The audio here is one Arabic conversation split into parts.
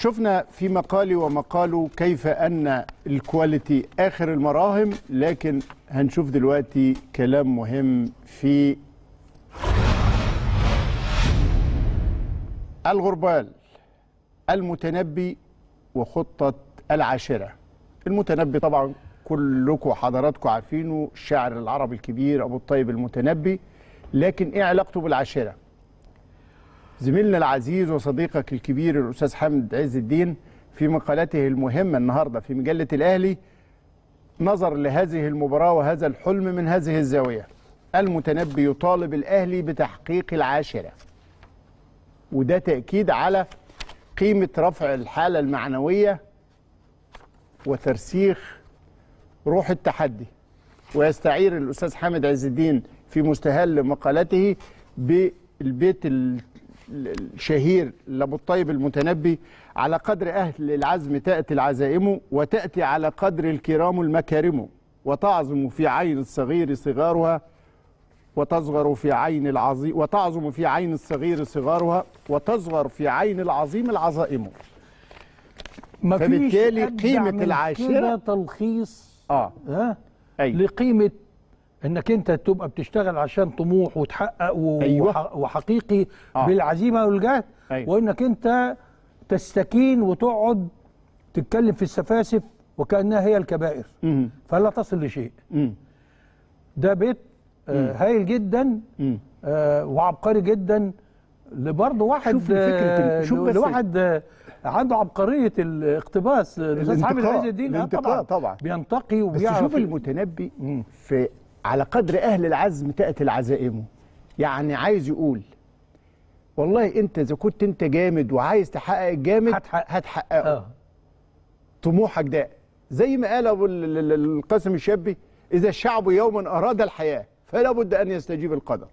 شفنا في مقالي ومقاله كيف أن الكواليتي آخر المراهم لكن هنشوف دلوقتي كلام مهم في الغربال المتنبي وخطة العاشرة المتنبي طبعا كلكم حضراتكم عارفينه الشاعر العربي الكبير أبو الطيب المتنبي لكن إيه علاقته بالعاشرة؟ زميلنا العزيز وصديقك الكبير الأستاذ حمد عز الدين في مقالته المهمة النهاردة في مجلة الأهلي نظر لهذه المباراة وهذا الحلم من هذه الزاوية المتنبي يطالب الأهلي بتحقيق العاشرة وده تأكيد على قيمة رفع الحالة المعنوية وترسيخ روح التحدي ويستعير الأستاذ حامد عز الدين في مستهل مقالته بالبيت الشهير لابو الطيب المتنبي على قدر أهل العزم تأتي العزائم وتأتي على قدر الكرام المكارم وتعظم في عين الصغير صغارها وتصغر في عين العظيم وتعظم في عين الصغير صغارها وتصغر في عين العظيم العظائم فبالتالي قيمة العاشرة تلخيص آه. آه. أي. لقيمة انك انت تبقى بتشتغل عشان طموح وتحقق و... أيوة. وحقيقي آه. بالعزيمه والجهد أيوة. وانك انت تستكين وتقعد تتكلم في السفاسف وكانها هي الكبائر مم. فلا تصل لشيء مم. ده بيت آه هايل جدا آه وعبقري جدا لبرضه واحد شوف آه شوف بس لواحد آه عنده عبقريه الاقتباس آه، الاستاذ حامد عز الدين آه، طبعا طبعا بينتقي وبيعرف بس شوف المتنبي في على قدر أهل العزم تأتي العزائم يعني عايز يقول والله أنت إذا كنت أنت جامد وعايز تحقق الجامد هتحقق. هتحققه آه. طموحك ده زي ما قال أبو القاسم الشابي إذا الشعب يوما أراد الحياة فلا بد أن يستجيب القدر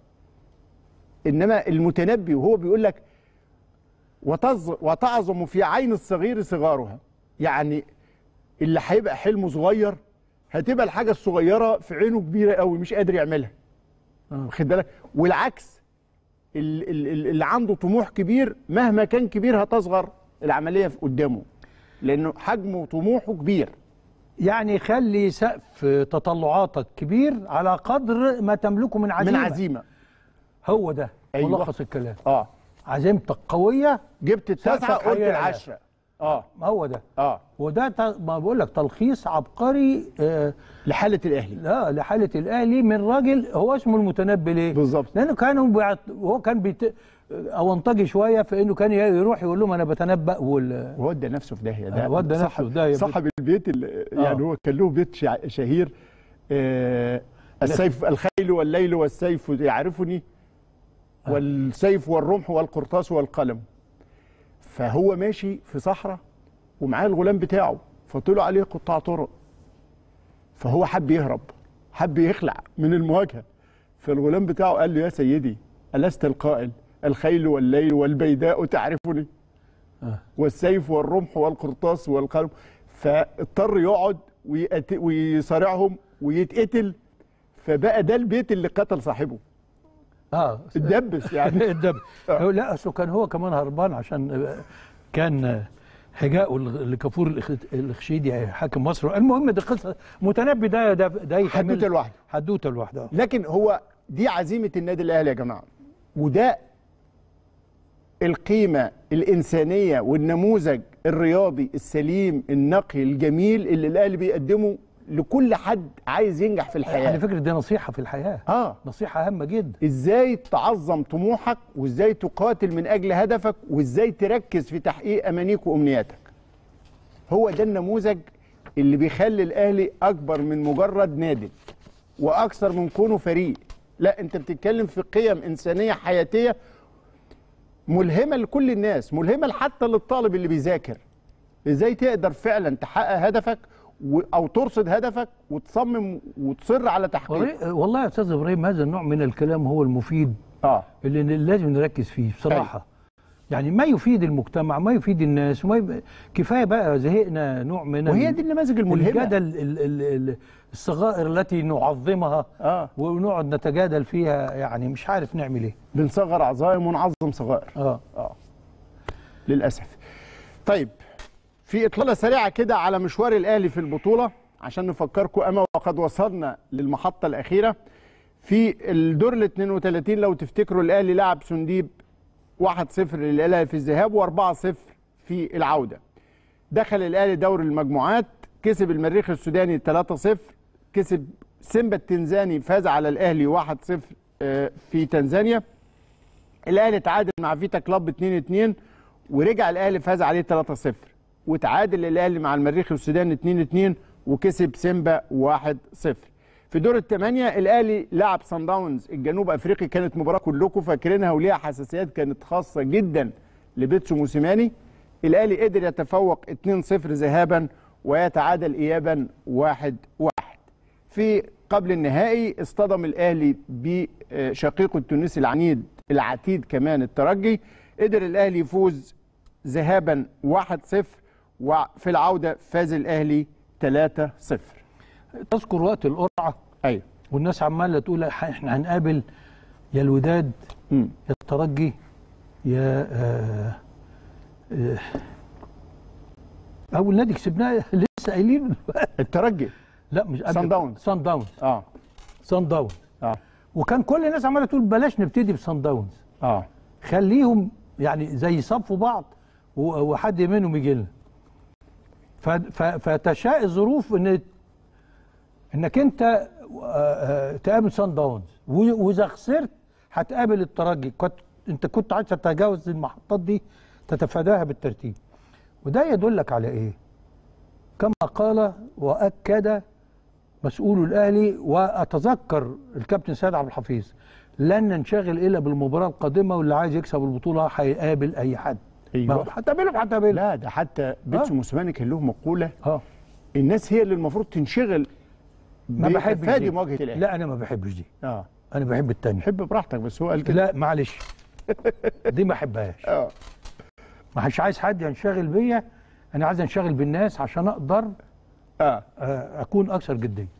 إنما المتنبي وهو بيقول لك وتعظم في عين الصغير صغارها يعني اللي هيبقى حلمه صغير هتبقى الحاجه الصغيره في عينه كبيره قوي مش قادر يعملها آه. واخد بالك والعكس اللي عنده طموح كبير مهما كان كبير هتصغر العمليه في قدامه لانه حجمه وطموحه كبير يعني خلي سقف تطلعاتك كبير على قدر ما تملكه من عزيمه من عزيمه هو ده أيوة. ملخص الكلام اه عزيمتك قويه جبت التاسعه قلت العشره اه ما هو ده اه وده ما بقول لك تلخيص عبقري آه لحاله الاهلي لا لحاله الاهلي من راجل هو اسمه المتنبي ليه بالظبط لانه كان هو كان بيت... اونطجي شويه في انه كان يروح يقول لهم انا بتنبأ وال ودى نفسه في داهيه ده آه، ودى نفسه في داهيه صاحب البيت اللي آه. يعني آه. هو كان له بيت شهير آه السيف الخيل والليل والسيف يعرفني آه. والسيف والرمح والقرطاس والقلم فهو ماشي في صحراء ومعاه الغلام بتاعه فطلع عليه قطاع طرق فهو حب يهرب حب يخلع من المواجهه فالغلام بتاعه قال له يا سيدي ألست القائل الخيل والليل والبيداء تعرفني آه. والسيف والرمح والقرطاس والقلم فاضطر يقعد ويصارعهم ويتقتل فبقى ده البيت اللي قتل صاحبه اه اتدبس يعني اتدبس لا اصله كان هو كمان هربان عشان آه، كان آه، حجاء لكفور الخشيدي حاكم مصر المهم دي قصه متنبي ده ده ده حدوته لوحده حدوته لوحده آه. لكن هو دي عزيمه النادي الاهلي يا جماعه وده القيمه الانسانيه والنموذج الرياضي السليم النقي الجميل اللي الاهلي بيقدمه لكل حد عايز ينجح في الحياه على فكره دي نصيحه في الحياه اه نصيحه هامه جدا ازاي تعظم طموحك وازاي تقاتل من اجل هدفك وازاي تركز في تحقيق امانيك وامنياتك هو ده النموذج اللي بيخلي الاهلي اكبر من مجرد نادي واكثر من كونه فريق لا انت بتتكلم في قيم انسانيه حياتيه ملهمه لكل الناس ملهمه حتى للطالب اللي بيذاكر ازاي تقدر فعلا تحقق هدفك او ترصد هدفك وتصمم وتصر على تحقيقه والله يا استاذ ابراهيم هذا النوع من الكلام هو المفيد اه اللي لازم نركز فيه بصراحه أي. طيب. يعني ما يفيد المجتمع ما يفيد الناس وما يب... كفايه بقى زهقنا نوع من وهي دي النماذج الملهمه الجدل ال... ال... الصغائر التي نعظمها آه. ونقعد نتجادل فيها يعني مش عارف نعمل ايه بنصغر عظائم ونعظم صغائر اه اه للاسف طيب في اطلاله سريعه كده على مشوار الاهلي في البطوله عشان نفكركم اما وقد وصلنا للمحطه الاخيره في الدور ال 32 لو تفتكروا الاهلي لعب سنديب 1-0 للاهلي في الذهاب و4-0 في العوده. دخل الاهلي دور المجموعات كسب المريخ السوداني 3-0 كسب سيمبا التنزاني فاز على الاهلي 1-0 آه، في تنزانيا. الاهلي تعادل مع فيتا كلاب 2-2 ورجع الاهلي فاز عليه 3-0. وتعادل الاهلي مع المريخ والسودان 2-2 وكسب سيمبا 1-0 في دور الثمانيه الاهلي لعب سان داونز الجنوب افريقي كانت مباراه كلكم فاكرينها وليها حساسيات كانت خاصه جدا لبيتسو موسيماني الاهلي قدر يتفوق 2-0 ذهابا ويتعادل ايابا 1-1 في قبل النهائي اصطدم الاهلي بشقيقه التونسي العنيد العتيد كمان الترجي قدر الاهلي يفوز ذهابا 1-0 وفي العودة فاز الأهلي 3-0 تذكر وقت القرعة أيوة والناس عمالة تقول احنا هنقابل يا الوداد م. يا الترجي يا آه آه أول نادي كسبناه لسه قايلين الترجي لا مش قبل سان داونز سان داونز اه سان داونز اه وكان كل الناس عماله تقول بلاش نبتدي بسان داونز اه خليهم يعني زي صفوا بعض وحد منهم يجي لنا فتشاء الظروف ان انك انت آه، آه، تقابل سان داونز واذا خسرت هتقابل الترجي كنت انت كنت عايز تتجاوز المحطات دي تتفاداها بالترتيب وده يدلك على ايه كما قال واكد مسؤول الاهلي واتذكر الكابتن سيد عبد الحفيظ لن ننشغل الا بالمباراه القادمه واللي عايز يكسب البطوله هيقابل اي حد ايوه حتى حتى بحتقابلها لا ده حتى بيتسو آه. موسيماني كان له مقوله آه. الناس هي اللي المفروض تنشغل ما بحبش دي مواجهه الاهلي لا انا ما بحبش دي اه انا بحب الثانيه حب براحتك بس هو قال كده لا معلش دي ما احبهاش اه ما حدش عايز حد ينشغل بيا انا عايز انشغل بالناس عشان اقدر آه. آه، اكون اكثر جديه